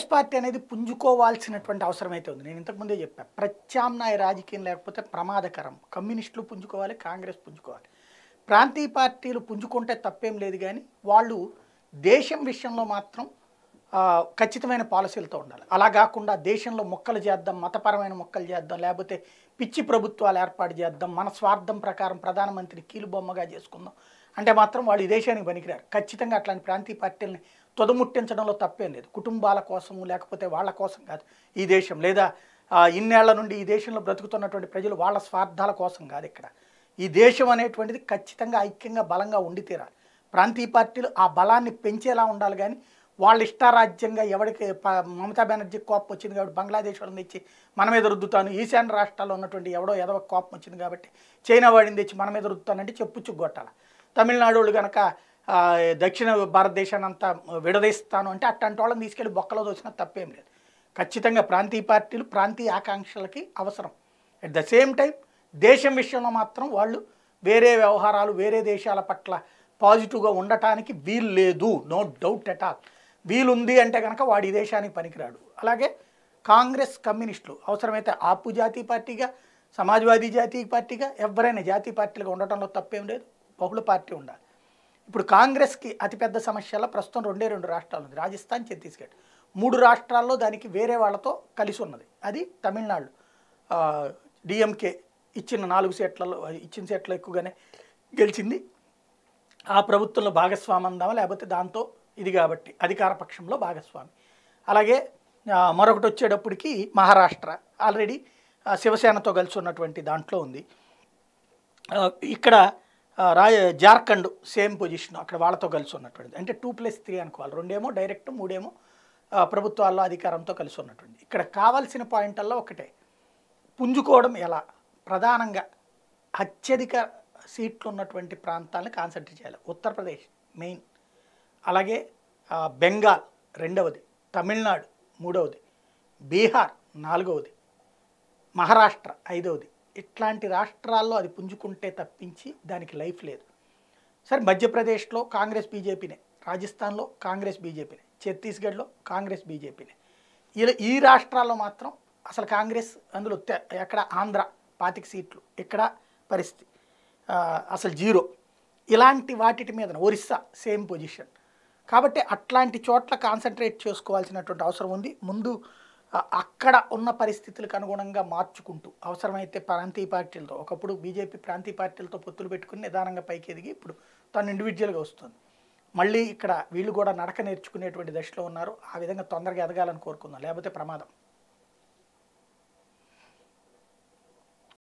Congress party అనేది పుంజుకోవాల్సినటువంటి అవసరం అయితే ఉంది నేను ఇంతకుముందే చెప్పాను ప్రత్యామ్నాయ రాజకీయం లేకపోతే ప్రమాదకరం కమ్యూనిస్టులు పుంజుకోవాలి కాంగ్రెస్ పుంజుకోవాలి ప్రాంతీయ పార్టీలు పుంజుకుంటే తప్పేం లేదు కానీ వాళ్ళు దేశం విషయంలో మాత్రం ఖచ్చితమైన పాలసీలతో ఉండాలి అలా కాకుండా దేశంలో మొక్కలు చేద్దాం మతపరమైన మొక్కలు చేద్దాం లేకపోతే పిచ్చి ప్రభుత్వాలు ఏర్పాటు చేద్దాం మన స్వార్థం ప్రకారం ప్రధానమంత్రిని కీలుబొమ్మగా చేసుకుందాం అంటే మాత్రం వాళ్ళు ఈ దేశానికి పనికిరారు ఖచ్చితంగా అట్లాంటి ప్రాంతీయ పార్టీలని తొదముట్టించడంలో తప్పేం లేదు కుటుంబాల కోసము లేకపోతే వాళ్ళ కోసం కాదు ఈ దేశం లేదా ఇన్నేళ్ల నుండి ఈ దేశంలో బ్రతుకుతున్నటువంటి ప్రజలు వాళ్ళ స్వార్థాల కోసం కాదు ఇక్కడ ఈ దేశం అనేటువంటిది ఖచ్చితంగా ఐక్యంగా బలంగా ఉండి తీరాలి ప్రాంతీయ పార్టీలు ఆ బలాన్ని పెంచేలా ఉండాలి కానీ వాళ్ళ ఇష్టారాజ్యంగా ఎవరికి మమతా బెనర్జీకి కోపం వచ్చింది కాబట్టి బంగ్లాదేశ్ వాళ్ళని తెచ్చి మన మీద రుద్దుతాను ఈశాన్య రాష్ట్రాల్లో ఉన్నటువంటి ఎవడో ఎదవ కోపం వచ్చింది కాబట్టి చైనా వాడిని తెచ్చి మన మీద రుద్దుతానంటే చెప్పుచ్చు గొట్టాల తమిళనాడు వాళ్ళు కనుక దక్షిణ భారతదేశాన్ని అంతా విడదీస్తాను అంటే అట్లాంటి వాళ్ళని తీసుకెళ్ళి బొక్కలో దోచినా తప్పేం లేదు ఖచ్చితంగా ప్రాంతీయ పార్టీలు ప్రాంతీయ ఆకాంక్షలకి అవసరం అట్ ద సేమ్ టైం దేశం విషయంలో మాత్రం వాళ్ళు వేరే వ్యవహారాలు వేరే దేశాల పట్ల పాజిటివ్గా ఉండటానికి వీలు లేదు నో డౌట్ అట్ ఆల్ వీలుంది అంటే కనుక వాడు ఈ దేశానికి పనికిరాడు అలాగే కాంగ్రెస్ కమ్యూనిస్టులు అవసరమైతే ఆపు జాతీయ పార్టీగా సమాజ్వాదీ జాతీయ పార్టీగా ఎవరైనా జాతీయ పార్టీలుగా ఉండటంలో తప్పేం లేదు బహుళ పార్టీ ఉండాలి ఇప్పుడు కాంగ్రెస్కి అతిపెద్ద సమస్యల ప్రస్తుతం రెండే రెండు రాష్ట్రాలు ఉంది రాజస్థాన్ ఛత్తీస్గఢ్ మూడు రాష్ట్రాల్లో దానికి వేరే వాళ్ళతో కలిసి ఉన్నది అది తమిళనాడు డిఎంకే ఇచ్చిన నాలుగు సీట్లలో ఇచ్చిన సీట్లు ఎక్కువగానే గెలిచింది ఆ ప్రభుత్వంలో భాగస్వామ్యం అందామా లేకపోతే దాంతో ఇది కాబట్టి అధికారపక్షంలో భాగస్వామి అలాగే మరొకటి వచ్చేటప్పటికి మహారాష్ట్ర ఆల్రెడీ శివసేనతో కలిసి ఉన్నటువంటి దాంట్లో ఉంది ఇక్కడ రాయ జార్ఖండ్ సేమ్ పొజిషన్ అక్కడ వాళ్ళతో కలిసి ఉన్నటువంటిది అంటే టూ ప్లస్ త్రీ అనుకోవాలి రెండేమో డైరెక్ట్ మూడేమో ప్రభుత్వాల్లో అధికారంతో కలిసి ఉన్నటువంటి ఇక్కడ కావాల్సిన పాయింట్ల్లో ఒకటే పుంజుకోవడం ఎలా ప్రధానంగా అత్యధిక సీట్లు ఉన్నటువంటి ప్రాంతాలను కాన్సన్ట్రేట్ చేయాలి ఉత్తరప్రదేశ్ మెయిన్ అలాగే బెంగాల్ రెండవది తమిళనాడు మూడవది బీహార్ నాలుగవది మహారాష్ట్ర ఐదవది ఇట్లాంటి రాష్ట్రాల్లో అది పుంజుకుంటే తప్పించి దానికి లైఫ్ లేదు సరే మధ్యప్రదేశ్లో కాంగ్రెస్ బీజేపీనే రాజస్థాన్లో కాంగ్రెస్ బీజేపీనే ఛత్తీస్గఢ్లో కాంగ్రెస్ బీజేపీనే ఇలా ఈ రాష్ట్రాల్లో మాత్రం అసలు కాంగ్రెస్ అందులో ఎక్కడ ఆంధ్ర పాతిక సీట్లు ఇక్కడ పరిస్థితి అసలు జీరో ఇలాంటి వాటి మీద ఒరిస్సా సేమ్ పొజిషన్ కాబట్టి అట్లాంటి చోట్ల కాన్సన్ట్రేట్ చేసుకోవాల్సినటువంటి అవసరం ఉంది ముందు అక్కడ ఉన్న పరిస్థితులకు అనుగుణంగా మార్చుకుంటూ అవసరమైతే ప్రాంతీయ పార్టీలతో ఒకప్పుడు బీజేపీ ప్రాంతీయ పార్టీలతో పొత్తులు పెట్టుకుని నిదానంగా పైకి ఎదిగి ఇప్పుడు తను ఇండివిజువల్గా వస్తుంది మళ్ళీ ఇక్కడ వీళ్ళు కూడా నడక నేర్చుకునేటువంటి దశలో ఉన్నారు ఆ విధంగా తొందరగా ఎదగాలని కోరుకుందాం లేకపోతే ప్రమాదం